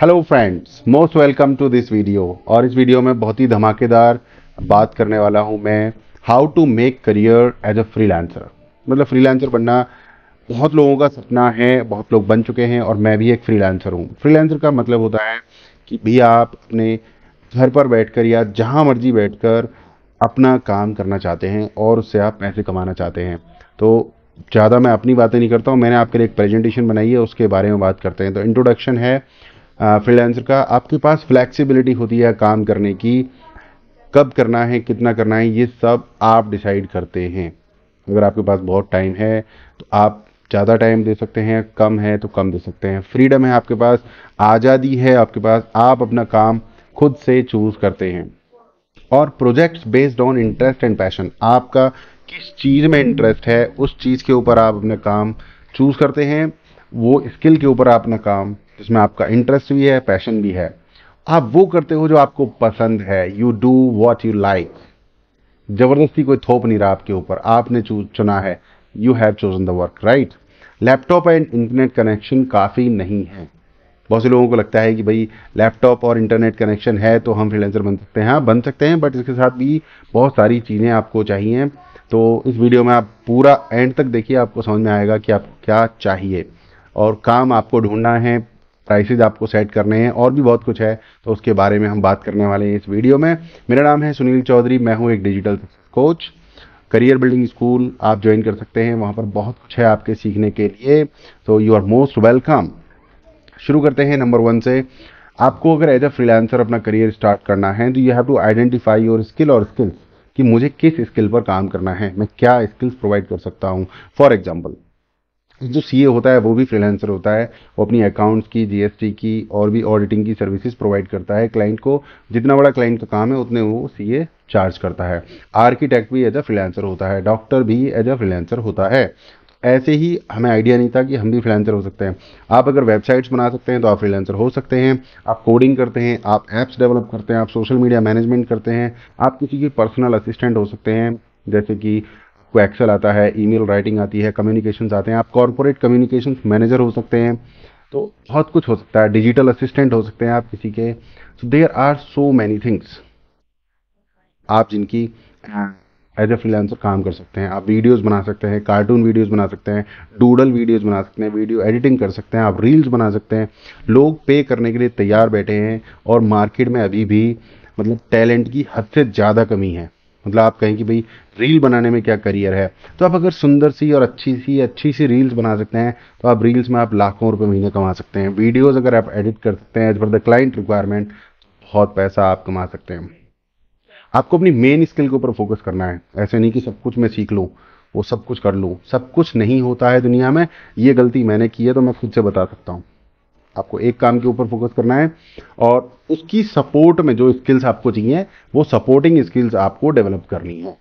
Hello friends most welcome to this video और इस video में बहुत ही धमाकेदार बात करने वाला हूं मैं how to make career as a freelancer मतलब फ्रीलांसर बनना बहुत लोगों का सपना है बहुत लोग बन चुके हैं और मैं भी एक फ्रीलांसर हूं फ्रीलांसर का मतलब होता है कि भी आप अपने घर पर बैठकर या जहां मर्जी बैठकर अपना काम करना चाहते हैं और उससे आप पैसे कमाना चाहते हैं तो ज़्यादा मैं अपनी बातें नहीं करता हूँ मैंने आपके लिए एक प्रेजेंटेशन बनाई है उसके बारे में बात करते हैं तो इंट्रोडक्शन है फ्रीलांसर का आपके पास फ्लैक्सीबिलिटी होती है काम करने की कब करना है कितना करना है ये सब आप डिसाइड करते हैं अगर आपके पास बहुत टाइम है तो आप ज़्यादा टाइम दे सकते हैं कम है तो कम दे सकते हैं फ्रीडम है आपके पास आज़ादी है आपके पास आप अपना काम खुद से चूज़ करते हैं और projects based on interest and passion आपका किस चीज़ में इंटरेस्ट है उस चीज़ के ऊपर आप अपना काम चूज़ करते हैं वो स्किल के ऊपर आप अपना काम जिसमें आपका इंटरेस्ट भी है पैशन भी है आप वो करते हो जो आपको पसंद है you do what you like जबरदस्ती कोई थोप नहीं रहा आपके ऊपर आपने चुना है you have chosen the work right laptop and internet connection काफ़ी नहीं है बहुत से लोगों को लगता है कि भाई लैपटॉप और इंटरनेट कनेक्शन है तो हम फ्रीलेंसर बन सकते हैं हाँ बन सकते हैं बट इसके साथ भी बहुत सारी चीज़ें आपको चाहिए तो इस वीडियो में आप पूरा एंड तक देखिए आपको समझ में आएगा कि आपको क्या चाहिए और काम आपको ढूंढना है प्राइसेज आपको सेट करने हैं और भी बहुत कुछ है तो उसके बारे में हम बात करने वाले हैं इस वीडियो में मेरा नाम है सुनील चौधरी मैं हूँ एक digital coach career building school आप ज्वाइन कर सकते हैं वहाँ पर बहुत कुछ है आपके सीखने के लिए तो यू आर मोस्ट वेलकम शुरू करते हैं नंबर वन से आपको अगर एज अ फ्रीलांसर अपना करियर स्टार्ट करना है तो you have to identify your skill और स्किल्स कि मुझे किस स्किल पर काम करना है मैं क्या स्किल्स प्रोवाइड कर सकता हूँ फॉर एग्जाम्पल जो सी होता है वो भी फ्रीलांसर होता है वो अपनी अकाउंट्स की जीएसटी की और भी ऑडिटिंग की सर्विसेज प्रोवाइड करता है क्लाइंट को जितना बड़ा क्लाइंट का काम है उतने वो सी चार्ज करता है आर्किटेक्ट भी एज अ फ्रीलांसर होता है डॉक्टर भी एज अ फ्रीलांसर होता है ऐसे ही हमें आइडिया नहीं था कि हम भी फ्रीलांसर हो सकते हैं आप अगर वेबसाइट्स बना सकते हैं तो आप फ्रीलांसर हो सकते हैं आप कोडिंग करते हैं आप ऐप्स डेवलप करते हैं आप सोशल मीडिया मैनेजमेंट करते हैं आप किसी के पर्सनल असिस्टेंट हो सकते हैं जैसे कि आपको एक्सेल आता है ईमेल राइटिंग आती है कम्युनिकेशन आते हैं आप कॉरपोरेट कम्युनिकेशन मैनेजर हो सकते हैं तो बहुत कुछ हो सकता है डिजिटल असिस्टेंट हो सकते हैं आप किसी के so there are so many things आप जिनकी एज ए फ्रीलांसर काम कर सकते हैं आप वीडियोस बना सकते हैं कार्टून वीडियोस बना सकते हैं डूडल वीडियोस बना सकते हैं वीडियो एडिटिंग कर सकते हैं आप रील्स बना सकते हैं लोग पे करने के लिए तैयार बैठे हैं और मार्केट में अभी भी मतलब टैलेंट की हद से ज़्यादा कमी है मतलब आप कहें कि भाई रील बनाने में क्या करियर है तो आप अगर सुंदर सी और अच्छी सी अच्छी सी रील्स बना सकते हैं तो आप रील्स में आप लाखों रुपए महीने कमा सकते हैं वीडियोस अगर आप एडिट कर सकते हैं as per the client requirement बहुत पैसा आप कमा सकते हैं आपको अपनी मेन स्किल के ऊपर फोकस करना है ऐसे नहीं कि सब कुछ मैं सीख लूँ वो सब कुछ कर लूँ सब कुछ नहीं होता है दुनिया में ये गलती मैंने की है तो मैं खुद से बता सकता हूँ आपको एक काम के ऊपर फोकस करना है और उसकी सपोर्ट में जो स्किल्स आपको चाहिए वो सपोर्टिंग स्किल्स आपको डेवलप करनी है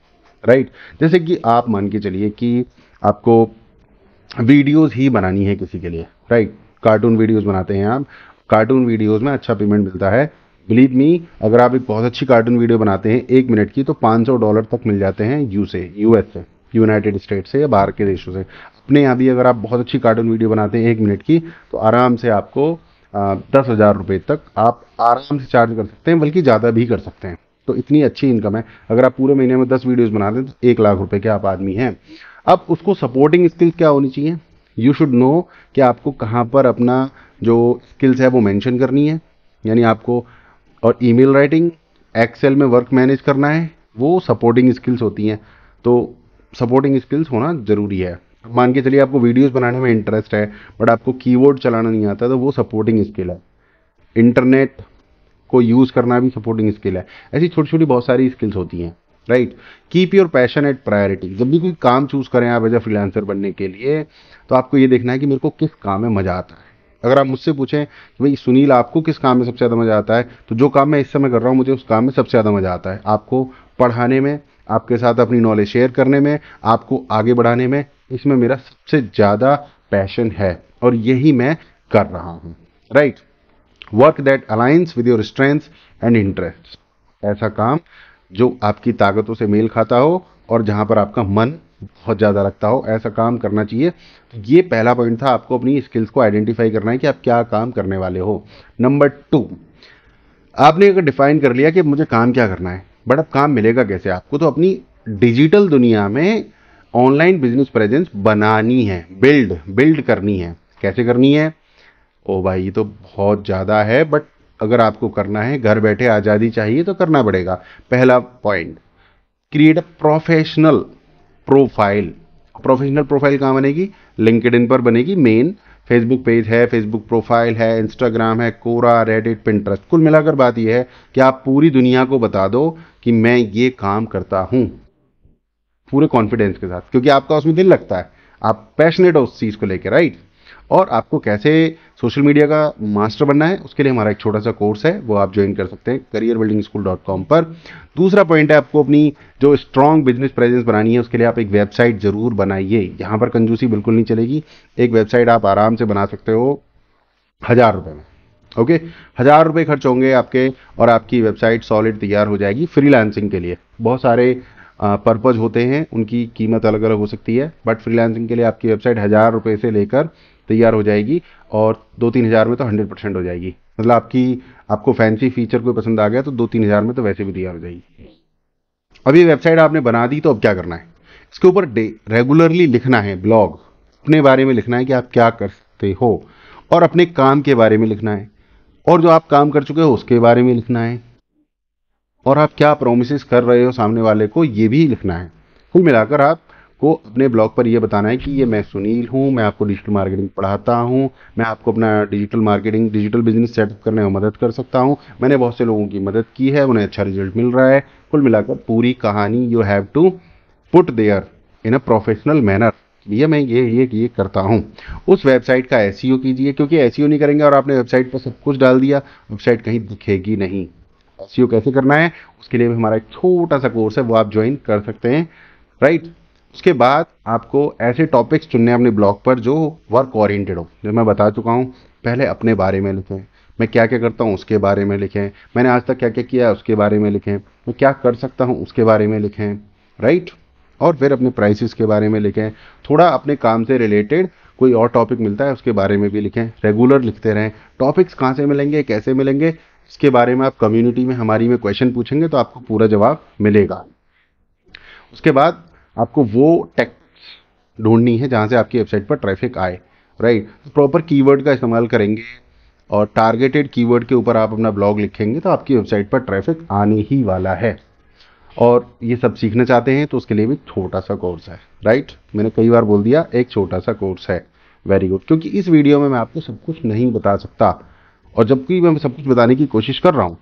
राइट जैसे कि आप मान के चलिए कि आपको वीडियोस ही बनानी है किसी के लिए राइट कार्टून वीडियोस बनाते हैं आप कार्टून वीडियोस में अच्छा पेमेंट मिलता है बिलीव मी अगर आप एक बहुत अच्छी कार्टून वीडियो बनाते हैं एक मिनट की तो 500 डॉलर तक मिल जाते हैं यू से यूएस से यूनाइटेड स्टेट से या बाहर के देशों से अपने यहाँ भी अगर आप बहुत अच्छी कार्टून वीडियो बनाते हैं एक मिनट की तो आराम से आपको दस हज़ार रुपये तक आप आराम से चार्ज कर सकते हैं बल्कि ज़्यादा भी कर सकते हैं तो इतनी अच्छी इनकम है अगर आप पूरे महीने में दस वीडियोज़ बना दें तो एक लाख रुपये के आप आदमी हैं अब उसको सपोर्टिंग स्किल्स क्या होनी चाहिए यू शुड नो कि आपको कहाँ पर अपना जो स्किल्स है वो मैंशन करनी है यानी आपको और ईमेल राइटिंग एक्सेल में वर्क मैनेज करना है वो सपोर्टिंग स्किल्स होती हैं तो सपोर्टिंग स्किल्स होना ज़रूरी है मान के चलिए आपको वीडियोस बनाने में इंटरेस्ट है बट आपको कीबोर्ड चलाना नहीं आता तो वो सपोर्टिंग स्किल है इंटरनेट को यूज़ करना भी सपोर्टिंग स्किल है ऐसी छोटी छोटी बहुत सारी स्किल्स होती हैं right keep your passion at priority जब भी कोई काम चूज़ करें आप एज ए फ्रीलांसर बनने के लिए तो आपको ये देखना है कि मेरे को किस काम में मज़ा आता है अगर आप मुझसे पूछें कि भाई सुनील आपको किस काम में सबसे ज़्यादा मज़ा आता है तो जो काम मैं इस समय कर रहा हूँ मुझे उस काम में सबसे ज़्यादा मज़ा आता है आपको पढ़ाने में आपके साथ अपनी नॉलेज शेयर करने में आपको आगे बढ़ाने में इसमें मेरा सबसे ज़्यादा पैशन है और यही मैं कर रहा हूँ right work that aligns with your strength and interest ऐसा काम जो आपकी ताकतों से मेल खाता हो और जहाँ पर आपका मन बहुत ज़्यादा लगता हो ऐसा काम करना चाहिए तो ये पहला पॉइंट था आपको अपनी स्किल्स को आइडेंटिफाई करना है कि आप क्या काम करने वाले हो नंबर टू आपने अगर डिफाइन कर लिया कि मुझे काम क्या करना है बट अब काम मिलेगा कैसे आपको तो अपनी डिजिटल दुनिया में ऑनलाइन बिजनेस प्रेजेंस बनानी है बिल्ड बिल्ड करनी है कैसे करनी है ओ भाई ये तो बहुत ज़्यादा है बट अगर आपको करना है घर बैठे आज़ादी चाहिए तो करना पड़ेगा पहला point create a professional profile professional profile कहाँ बनेगी लिंकड पर बनेगी मेन फेसबुक पेज है फेसबुक प्रोफाइल है इंस्टाग्राम है कोरा रेडिट पिंट्रस्ट कुल मिलाकर बात यह है कि आप पूरी दुनिया को बता दो कि मैं ये काम करता हूँ पूरे कॉन्फिडेंस के साथ क्योंकि आपका उसमें दिल लगता है आप पैशनेट हो उस चीज़ को लेकर राइट और आपको कैसे सोशल मीडिया का मास्टर बनना है उसके लिए हमारा एक छोटा सा कोर्स है वो आप ज्वाइन कर सकते हैं career building school dot com पर दूसरा पॉइंट है आपको अपनी जो स्ट्रॉन्ग बिजनेस प्रेजेंस बनानी है उसके लिए आप एक वेबसाइट ज़रूर बनाइए यहाँ पर कंजूसी बिल्कुल नहीं चलेगी एक वेबसाइट आप आराम से बना सकते हो हज़ार रुपये में ओके हज़ार रुपये खर्च होंगे आपके और आपकी वेबसाइट सॉलिड तैयार हो जाएगी फ्रीलांसिंग के लिए बहुत सारे पर्पज़ होते हैं उनकी कीमत अलग अलग हो सकती है बट फ्रीलांसिंग के लिए आपकी वेबसाइट हज़ार रुपये से लेकर तैयार हो जाएगी और दो तीन हज़ार में तो हंड्रेड परसेंट हो जाएगी मतलब आपकी आपको फैंसी फीचर कोई पसंद आ गया तो दो तीन हज़ार में तो वैसे भी तैयार हो जाएगी अभी वेबसाइट आपने बना दी तो अब क्या करना है इसके ऊपर रेगुलरली लिखना है ब्लॉग अपने बारे में लिखना है कि आप क्या करते हो और अपने काम के बारे में लिखना है और जो आप काम कर चुके हो उसके बारे में लिखना है और आप क्या प्रोमिस कर रहे हो सामने वाले को ये भी लिखना है कुल मिलाकर आप को अपने ब्लॉग पर यह बताना है कि ये मैं सुनील हूँ मैं आपको डिजिटल मार्केटिंग पढ़ाता हूँ मैं आपको अपना digital marketing digital business setup करने में मदद कर सकता हूँ मैंने बहुत से लोगों की मदद की है उन्हें अच्छा रिजल्ट मिल रहा है कुल मिलाकर पूरी कहानी you have to put there in a professional manner ये मैं ये ये ये करता हूँ उस वेबसाइट का एस e कीजिए क्योंकि एस e नहीं करेंगे और आपने वेबसाइट पर सब कुछ डाल दिया वेबसाइट कहीं दिखेगी नहीं एस e कैसे करना है उसके लिए भी हमारा एक छोटा सा कोर्स है वो आप ज्वाइन कर सकते हैं राइट उसके बाद आपको ऐसे टॉपिक्स चुनने अपने ब्लॉग पर जो वर्क ओरिएंटेड हो जो मैं बता चुका हूँ पहले अपने बारे में लिखें मैं क्या क्या करता हूँ उसके बारे में लिखें मैंने आज तक क्या क्या किया उसके बारे में लिखें मैं क्या कर सकता हूँ उसके बारे में लिखें राइट और फिर अपने प्राइसिस के बारे में लिखें थोड़ा अपने काम से रिलेटेड कोई और टॉपिक मिलता है उसके बारे में भी लिखें रेगुलर लिखते रहें टॉपिक्स कहाँ से मिलेंगे कैसे मिलेंगे इसके बारे में आप कम्युनिटी में हमारी में क्वेश्चन पूछेंगे तो आपको पूरा जवाब मिलेगा उसके बाद आपको वो टेक्स्ट ढूंढनी है जहाँ से आपकी वेबसाइट पर ट्रैफिक आए राइट प्रॉपर कीवर्ड का इस्तेमाल करेंगे और टारगेटेड कीवर्ड के ऊपर आप अपना ब्लॉग लिखेंगे तो आपकी वेबसाइट पर ट्रैफिक आने ही वाला है और ये सब सीखना चाहते हैं तो उसके लिए भी छोटा सा कोर्स है राइट मैंने कई बार बोल दिया एक छोटा सा कोर्स है वेरी गुड क्योंकि इस वीडियो में मैं आपको सब कुछ नहीं बता सकता और जबकि मैं सब कुछ बताने की कोशिश कर रहा हूँ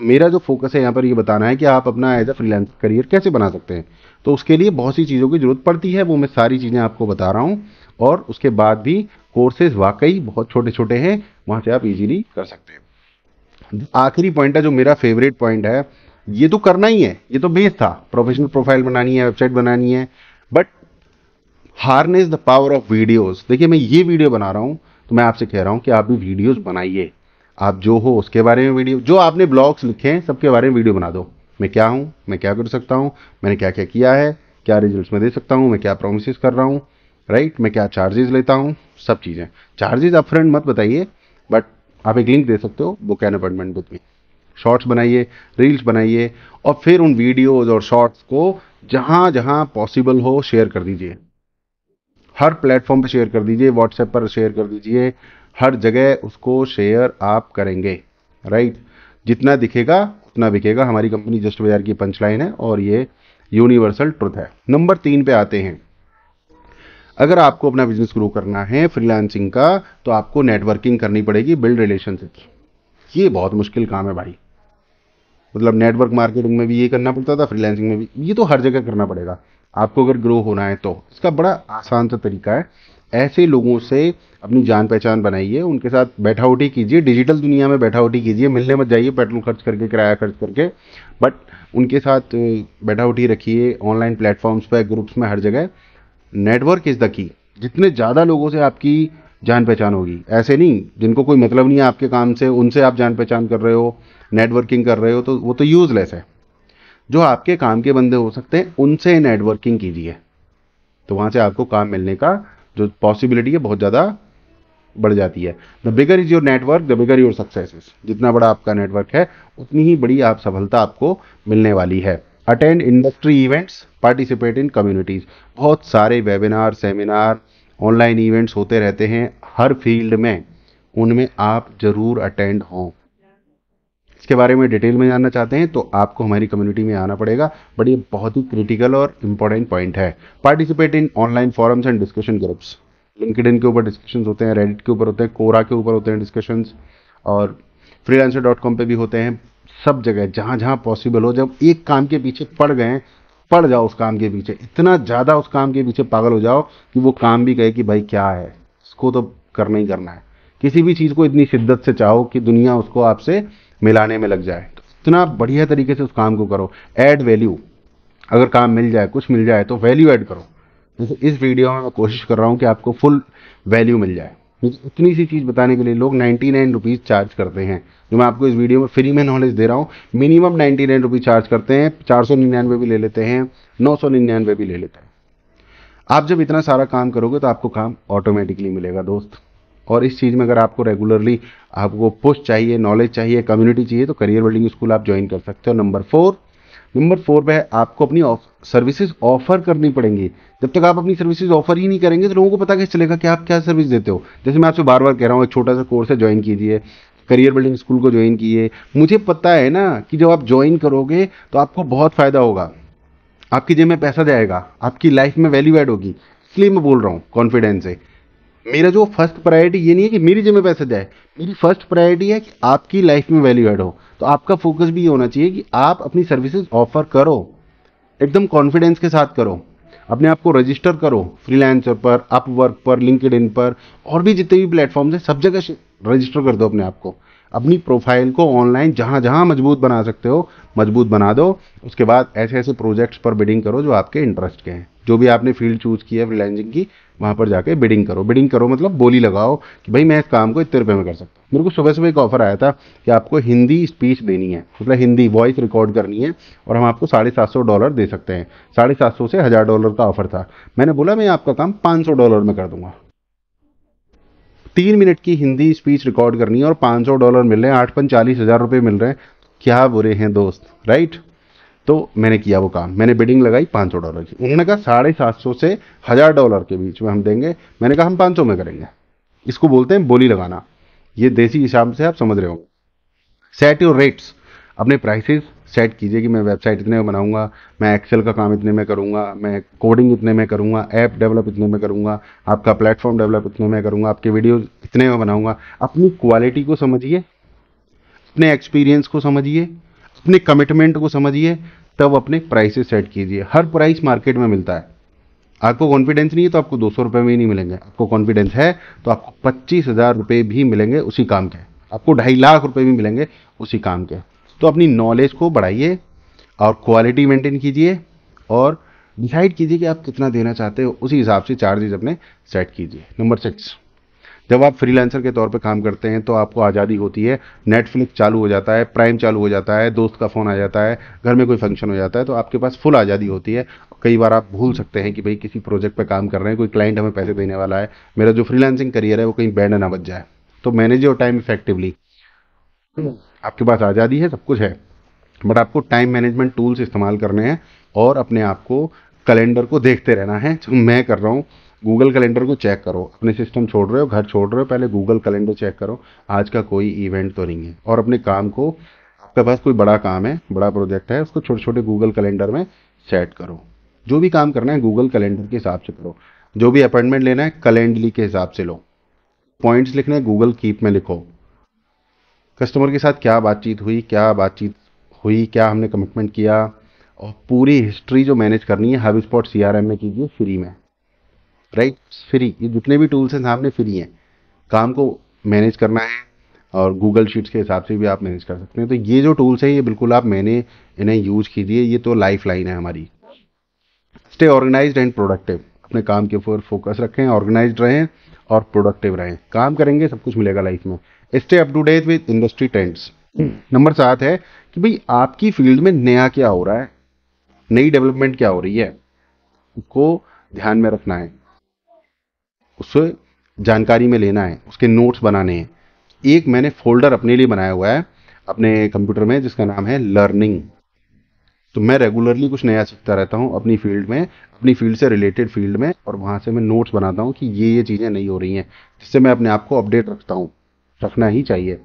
मेरा जो फोकस है यहाँ पर ये यह बताना है कि आप अपना एज अ फ्रीलांस करियर कैसे बना सकते हैं तो उसके लिए बहुत सी चीज़ों की ज़रूरत पड़ती है वो मैं सारी चीज़ें आपको बता रहा हूँ और उसके बाद भी कोर्सेज वाकई बहुत छोटे छोटे हैं वहाँ से आप इजीली कर सकते हैं आखिरी पॉइंट है जो मेरा फेवरेट पॉइंट है ये तो करना ही है ये तो बेस था प्रोफेशनल प्रोफाइल बनानी है वेबसाइट बनानी है but harness the power of videos देखिए मैं ये वीडियो बना रहा हूँ तो मैं आपसे कह रहा हूँ कि आप भी वीडियोज बनाइए आप जो हो उसके बारे में वीडियो जो आपने ब्लॉग्स लिखे हैं सबके बारे में वीडियो बना दो मैं क्या हूँ मैं क्या कर सकता हूँ मैंने क्या क्या किया है क्या रिजल्ट मैं दे सकता हूँ मैं क्या प्रोमिस कर रहा हूँ राइट मैं क्या चार्जेस लेता हूँ सब चीज़ें चार्जेस आप फ्रेंड मत बताइए बट आप एक लिंक दे सकते हो बुक एन अपॉइंटमेंट बुक में शॉर्ट्स बनाइए रील्स बनाइए और फिर उन वीडियोज़ और शॉर्ट्स को जहाँ जहाँ पॉसिबल हो शेयर कर दीजिए हर प्लेटफॉर्म पर शेयर कर दीजिए व्हाट्सएप पर शेयर कर दीजिए हर जगह उसको शेयर आप करेंगे राइट जितना दिखेगा उतना बिकेगा हमारी कंपनी जस्ट बाजार की पंचलाइन है और ये यूनिवर्सल ट्रुथ है नंबर तीन पे आते हैं अगर आपको अपना बिजनेस ग्रो करना है फ्रीलांसिंग का तो आपको नेटवर्किंग करनी पड़ेगी बिल्ड रिलेशनशिप ये बहुत मुश्किल काम है भाई मतलब नेटवर्क मार्केटिंग में भी ये करना पड़ता था फ्रीलांसिंग में भी ये तो हर जगह करना पड़ेगा आपको अगर ग्रो होना है तो इसका बड़ा आसान सा तरीका है ऐसे लोगों से अपनी जान पहचान बनाइए उनके साथ बैठा उठी कीजिए डिजिटल दुनिया में बैठा उठी कीजिए मिलने मत जाइए पेट्रोल खर्च करके किराया खर्च करके बट उनके साथ बैठा उठी रखिए ऑनलाइन प्लेटफॉर्म्स पर ग्रुप्स में हर जगह नेटवर्क इज़ द की जितने ज़्यादा लोगों से आपकी जान पहचान होगी ऐसे नहीं जिनको कोई मतलब नहीं है आपके काम से उनसे आप जान पहचान कर रहे हो नेटवर्किंग कर रहे हो तो वो तो यूज़लेस है जो आपके काम के बंदे हो सकते हैं उनसे नेटवर्किंग कीजिए तो वहाँ से आपको काम मिलने का जो पॉसिबिलिटी है बहुत ज़्यादा बढ़ जाती है the bigger is your network the bigger your success जितना बड़ा आपका नेटवर्क है उतनी ही बड़ी आप सफलता आपको मिलने वाली है attend industry events participate in communities बहुत सारे वेबिनार सेमिनार ऑनलाइन इवेंट्स होते रहते हैं हर फील्ड में उनमें आप ज़रूर अटेंड हों इसके बारे में डिटेल में जानना चाहते हैं तो आपको हमारी कम्युनिटी में आना पड़ेगा बट ये बहुत ही क्रिटिकल और इंपॉर्टेंट पॉइंट है participate in online forums and discussion groups LinkedIn के ऊपर डिस्कशन होते हैं रेडिट के ऊपर होते हैं कोरा के ऊपर होते हैं डिस्कशंस और फ्रीलांसर डॉट कॉम पर भी होते हैं सब जगह जहाँ जहाँ पॉसिबल हो जब एक काम के पीछे पड़ गए पड़ जाओ उस काम के पीछे इतना ज़्यादा उस काम के पीछे पागल हो जाओ कि वो काम भी कहे कि भाई क्या है इसको तो करना ही करना है किसी भी चीज़ को इतनी शिद्दत से चाहो कि दुनिया उसको आपसे मिलाने में लग जाए तो इतना बढ़िया तरीके से उस काम को करो ऐड वैल्यू अगर काम मिल जाए कुछ मिल जाए तो वैल्यू ऐड करो जैसे इस वीडियो में मैं कोशिश कर रहा हूँ कि आपको फुल वैल्यू मिल जाए इतनी सी चीज़ बताने के लिए लोग नाइन्टी नाइन रुपीज़ चार्ज करते हैं जो मैं आपको इस वीडियो में फ्री में नॉलेज दे रहा हूँ minimum ninety nine rupees charge करते हैं चार सौ निन्यानवे भी ले लेते हैं नौ सौ निन्यानवे भी ले लेते हैं आप जब इतना सारा काम करोगे तो आपको काम ऑटोमेटिकली मिलेगा दोस्त और इस चीज़ में अगर आपको रेगुलरली आपको पोस्ट चाहिए नॉलेज चाहिए कम्युनिटी चाहिए तो करियर बिल्डिंग स्कूल आप ज्वाइन कर सकते हो नंबर फोर नंबर फोर पे है आपको अपनी सर्विसेज ऑफर करनी पड़ेंगी जब तक आप अपनी सर्विसेज ऑफर ही नहीं करेंगे तो लोगों को पता कैसे चलेगा कि आप क्या सर्विस देते हो जैसे मैं आपसे बार बार कह रहा हूँ एक छोटा सा कोर्स है ज्वाइन कीजिए करियर बिल्डिंग स्कूल को ज्वाइन किए मुझे पता है ना कि जब आप ज्वाइन करोगे तो आपको बहुत फ़ायदा होगा आपकी जेब में पैसा जाएगा आपकी लाइफ में वैल्यू एड होगी इसलिए मैं बोल रहा हूँ कॉन्फिडेंस है मेरा जो फर्स्ट प्रायोरिटी ये नहीं है कि मेरी जिम्मे पैसे जाए मेरी फर्स्ट प्रायोरिटी है कि आपकी लाइफ में वैल्यू एड हो तो आपका फोकस भी ये होना चाहिए कि आप अपनी सर्विसेज ऑफर करो एकदम कॉन्फिडेंस के साथ करो अपने आप को रजिस्टर करो फ्रीलांसर पर अपवर्क पर लिंकड पर और भी जितने भी प्लेटफॉर्म्स हैं सब जगह रजिस्टर कर दो अपने आप को अपनी प्रोफाइल को ऑनलाइन जहाँ जहाँ मजबूत बना सकते हो मजबूत बना दो उसके बाद ऐसे ऐसे प्रोजेक्ट्स पर बिडिंग करो जो आपके इंटरेस्ट के हैं जो भी आपने फील्ड चूज़ की है फ्रीलांसिंग की वहाँ पर जाके बिडिंग करो बिडिंग करो मतलब बोली लगाओ कि भाई मैं इस काम को इतने रुपये में कर सकता हूँ मेरे को सुबह सुबह एक ऑफर आया था कि आपको हिंदी स्पीच देनी है मतलब हिंदी वॉइस रिकॉर्ड करनी है और हम आपको साढ़े सात सौ डॉलर दे सकते हैं साढ़े सात सौ से हज़ार डॉलर का ऑफर था मैंने बोला मैं आपका काम पाँच सौ डॉलर में कर दूंगा तीन मिनट की हिंदी स्पीच रिकॉर्ड करनी है और पाँच सौ डॉलर मिल रहे हैं आठ पन चालीस हज़ार रुपये मिल रहे हैं क्या बुरे हैं दोस्त राइट तो मैंने किया वो काम मैंने बिडिंग लगाई पाँच सौ डॉलर की उन्होंने कहा साढ़े सात सौ से हज़ार डॉलर के बीच में हम देंगे मैंने कहा हम पाँच सौ में करेंगे इसको बोलते हैं बोली लगाना ये देसी हिसाब से आप समझ रहे होंगे सेट योर रेट्स अपने प्राइसेस सेट कीजिए कि मैं वेबसाइट इतने में बनाऊंगा मैं एक्सेल का काम इतने में करूंगा मैं कोडिंग इतने में करूंगा ऐप डेवलप इतने में करूंगा आपका प्लेटफॉर्म डेवलप इतने में करूंगा आपके वीडियो इतने में बनाऊंगा अपनी क्वालिटी को समझिए अपने एक्सपीरियंस को समझिए अपने कमिटमेंट को समझिए तब अपने प्राइसेस सेट कीजिए हर प्राइस मार्केट में मिलता है आपको कॉन्फिडेंस नहीं है तो आपको दो सौ में ही नहीं मिलेंगे आपको कॉन्फिडेंस है तो आपको पच्चीस हज़ार रुपये भी मिलेंगे उसी काम के आपको ढाई लाख रुपये भी मिलेंगे उसी काम के तो अपनी नॉलेज को बढ़ाइए और क्वालिटी मेंटेन कीजिए और डिसाइड कीजिए कि आप कितना देना चाहते हो उसी हिसाब से चार्जेज अपने सेट कीजिए नंबर सिक्स जब आप फ्रीलांसर के तौर पे काम करते हैं तो आपको आज़ादी होती है नेटफ्लिक्स चालू हो जाता है प्राइम चालू हो जाता है दोस्त का फ़ोन आ जाता है घर में कोई फंक्शन हो जाता है तो आपके पास फुल आज़ादी होती है कई बार आप भूल सकते हैं कि भाई किसी प्रोजेक्ट पर काम कर रहे हैं कोई क्लाइंट हमें पैसे देने वाला है मेरा जो फ्रीलांसिंग करियर है वो कहीं बैंड ना बच जाए तो मैनेज योर टाइम इफेक्टिवली आपके पास आज़ादी है सब कुछ है बट आपको टाइम मैनेजमेंट टूल्स इस्तेमाल करने हैं और अपने आप को कैलेंडर को देखते रहना है जो मैं कर रहा हूँ गूगल कैलेंडर को चेक करो अपने सिस्टम छोड़ रहे हो घर छोड़ रहे हो पहले गूगल कैलेंडर चेक करो आज का कोई इवेंट तो नहीं है और अपने काम को आपके पास कोई बड़ा काम है बड़ा प्रोजेक्ट है उसको छोटे छोटे गूगल कैलेंडर में सेट करो जो भी काम करना है गूगल कैलेंडर के हिसाब से करो जो भी अपॉइंटमेंट लेना है कैलेंडली के हिसाब से लो पॉइंट्स लिखने गूगल कीप में लिखो कस्टमर के साथ क्या बातचीत हुई क्या बातचीत हुई क्या हमने कमिटमेंट किया और पूरी हिस्ट्री जो मैनेज करनी है हब स्पॉट सी में कीजिए फ्री में राइट फ्री ये जितने भी टूल्स हैं सामने फ्री हैं काम को मैनेज करना है और गूगल शीट्स के हिसाब से भी आप मैनेज कर सकते हैं तो ये जो टूल्स हैं ये बिल्कुल आप मैंने इन्हें यूज कीजिए ये तो लाइफ लाइन है हमारी स्टे ऑर्गेनाइज एंड प्रोडक्टिव अपने काम के ऊपर फोकस रखें ऑर्गेनाइज रहें और प्रोडक्टिव रहें काम करेंगे सब कुछ मिलेगा लाइफ में stay up to date with industry trends number सात है कि भाई आपकी फील्ड में नया क्या हो रहा है नई डेवलपमेंट क्या हो रही है उसको ध्यान में रखना है उससे जानकारी में लेना है उसके नोट्स बनाने हैं एक मैंने फोल्डर अपने लिए बनाया हुआ है अपने कंप्यूटर में जिसका नाम है लर्निंग तो मैं रेगुलरली कुछ नया सीखता रहता हूँ अपनी फील्ड में अपनी फील्ड से रिलेटेड फील्ड में और वहाँ से मैं नोट्स बनाता हूँ कि ये ये चीज़ें नहीं हो रही हैं जिससे मैं अपने आप को अपडेट रखता हूँ रखना ही चाहिए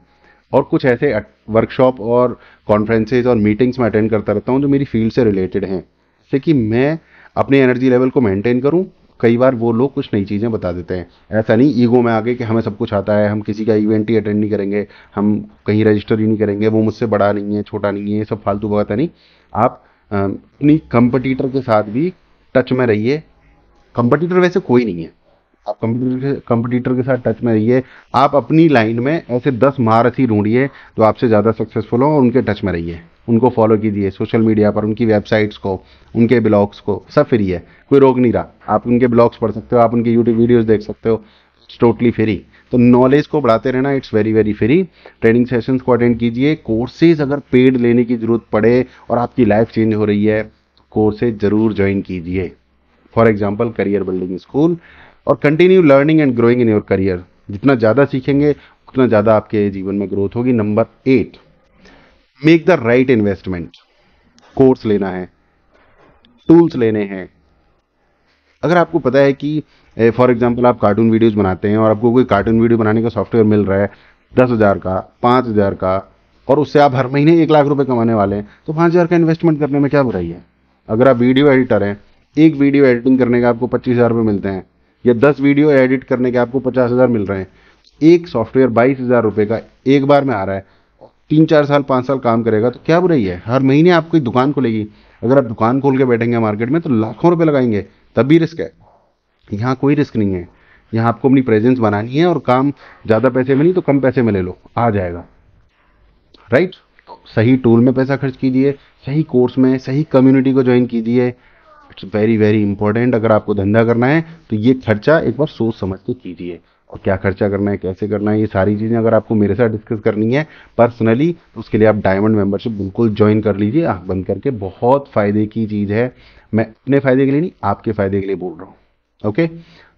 और कुछ ऐसे वर्कशॉप और कॉन्फ्रेंसेज और मीटिंग्स में अटेंड करता रहता हूँ जो मेरी फील्ड से रिलेटेड हैं जैसे कि मैं अपने एनर्जी लेवल को मेंटेन करूँ कई बार वो लोग कुछ नई चीज़ें बता देते हैं ऐसा नहीं ईगो में आगे कि हमें सब कुछ आता है हम किसी का इवेंट ही अटेंड नहीं करेंगे हम कहीं रजिस्टर ही नहीं करेंगे वो मुझसे बड़ा नहीं है छोटा नहीं है ये सब फालतू बात नहीं आप अपनी कंपटीटर के साथ भी टच में रहिए कंपटीटर वैसे कोई नहीं है आप कंप्यूटर कंपटीटर के साथ टच में रहिए आप अपनी लाइन में ऐसे दस महारथी ढूंढिए जो तो आपसे ज़्यादा सक्सेसफुल हो और उनके टच में रहिए उनको फॉलो कीजिए सोशल मीडिया पर उनकी वेबसाइट्स को उनके ब्लॉग्स को सब फ्री है कोई रोक नहीं रहा आप उनके ब्लॉग्स पढ़ सकते हो आप उनकी यूट्यूब वीडियोज़ देख सकते हो टोटली फ्री तो नॉलेज को बढ़ाते रहना it's very very free training sessions को अटेंड कीजिए कोर्सेज अगर पेड लेने की ज़रूरत पड़े और आपकी लाइफ चेंज हो रही है कोर्सेज ज़रूर ज्वाइन कीजिए for example career building school और continue learning and growing in your career जितना ज़्यादा सीखेंगे उतना ज़्यादा आपके जीवन में ग्रोथ होगी number eight make the right investment course लेना है टूल्स लेने हैं अगर आपको पता है कि फॉर एग्जाम्पल आप कार्टून वीडियोज बनाते हैं और आपको कोई कार्टून वीडियो बनाने का सॉफ्टवेयर मिल रहा है दस हज़ार का पांच हज़ार का और उससे आप हर महीने एक लाख रुपए कमाने वाले हैं तो पांच हज़ार का इन्वेस्टमेंट करने में क्या बुराई है अगर आप वीडियो एडिटर हैं एक वीडियो एडिटिंग करने का आपको पच्चीस हज़ार रुपये मिलते हैं या दस वीडियो एडिट करने के आपको पचास हज़ार मिल रहे हैं एक सॉफ्टवेयर बाईस हज़ार रुपये का एक बार में आ रहा है तीन चार साल पाँच साल काम करेगा तो क्या बुराई है हर महीने आपकी दुकान खुलेगी अगर आप दुकान खोल के बैठेंगे मार्केट में तो लाखों रुपये लगाएंगे तब भी रिस्क है यहाँ कोई रिस्क नहीं है यहाँ आपको अपनी प्रेजेंस बनानी है और काम ज़्यादा पैसे में नहीं तो कम पैसे में ले लो आ जाएगा राइट सही टूल में पैसा खर्च कीजिए सही कोर्स में सही कम्युनिटी को ज्वाइन कीजिए इट्स वेरी वेरी इंपॉर्टेंट अगर आपको धंधा करना है तो ये खर्चा एक बार सोच समझ के कीजिए और क्या खर्चा करना है कैसे करना है ये सारी चीज़ें अगर आपको मेरे साथ डिस्कस करनी है पर्सनली तो उसके लिए आप डायमंड मेंबरशिप बिल्कुल ज्वाइन कर लीजिए आँख बंद करके बहुत फ़ायदे की चीज़ है मैं अपने फ़ायदे के लिए नहीं आपके फ़ायदे के लिए बोल रहा हूँ ओके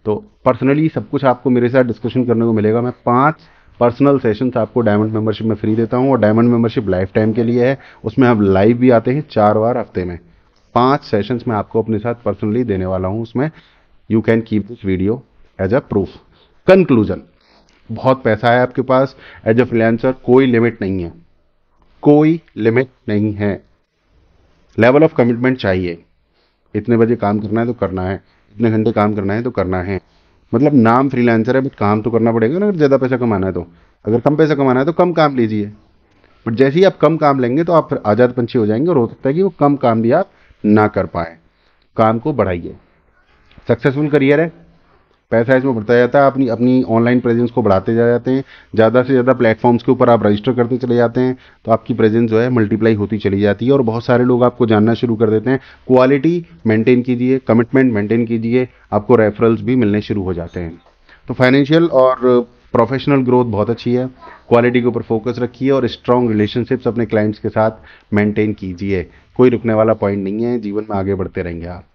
तो पर्सनली सब कुछ आपको मेरे साथ डिस्कशन करने को मिलेगा मैं पाँच पर्सनल सेशंस आपको डायमंड मेंबरशिप में फ्री देता हूँ और डायमंड मेंबरशिप लाइफ टाइम के लिए है उसमें हम लाइव भी आते हैं चार बार हफ्ते में पाँच सेशंस मैं आपको अपने साथ पर्सनली देने वाला हूँ उसमें you can keep this video as a proof conclusion बहुत पैसा है आपके पास एज ए फ्रीलांसर कोई लिमिट नहीं है कोई लिमिट नहीं है लेवल ऑफ कमिटमेंट चाहिए इतने बजे काम करना है तो करना है इतने घंटे काम करना है तो करना है मतलब नाम फ्रीलांसर है बट काम तो करना पड़ेगा ना अगर ज़्यादा पैसा कमाना है तो अगर कम पैसा कमाना है तो कम काम लीजिए बट जैसे ही आप कम काम लेंगे तो आप आज़ाद पंछी हो जाएंगे और हो सकता है कि वो कम काम भी आप ना कर पाए काम को बढ़ाइए सक्सेसफुल करियर है पैसा इसमें बढ़ता जाता है अपनी अपनी ऑनलाइन प्रेजेंस को बढ़ाते जा जाते हैं ज़्यादा से ज़्यादा प्लेटफॉर्म्स के ऊपर आप रजिस्टर करते चले जाते हैं तो आपकी प्रेजेंस जो है मल्टीप्लाई होती चली जाती है और बहुत सारे लोग आपको जानना शुरू कर देते हैं क्वालिटी मेंटेन कीजिए कमिटमेंट मेंटेन कीजिए आपको रेफरल्स भी मिलने शुरू हो जाते हैं तो फाइनेंशियल और प्रोफेशनल ग्रोथ बहुत अच्छी है क्वालिटी के ऊपर फोकस रखिए और स्ट्रॉन्ग रिलेशनशिप्स अपने क्लाइंट्स के साथ मेंटेन कीजिए कोई रुकने वाला पॉइंट नहीं है जीवन में आगे बढ़ते रहेंगे आप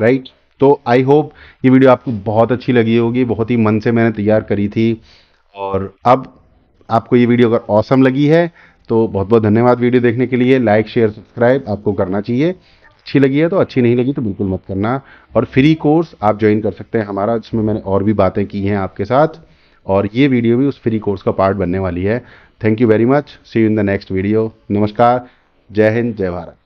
राइट right? तो आई होप ये वीडियो आपको बहुत अच्छी लगी होगी बहुत ही मन से मैंने तैयार करी थी और अब आपको ये वीडियो अगर औसम लगी है तो बहुत बहुत धन्यवाद वीडियो देखने के लिए लाइक शेयर सब्सक्राइब आपको करना चाहिए अच्छी लगी है तो अच्छी नहीं लगी तो बिल्कुल मत करना और फ्री कोर्स आप ज्वाइन कर सकते हैं हमारा जिसमें मैंने और भी बातें की हैं आपके साथ और ये वीडियो भी उस फ्री कोर्स का पार्ट बनने वाली है thank you very much see you in the next video नमस्कार जय हिंद जय भारत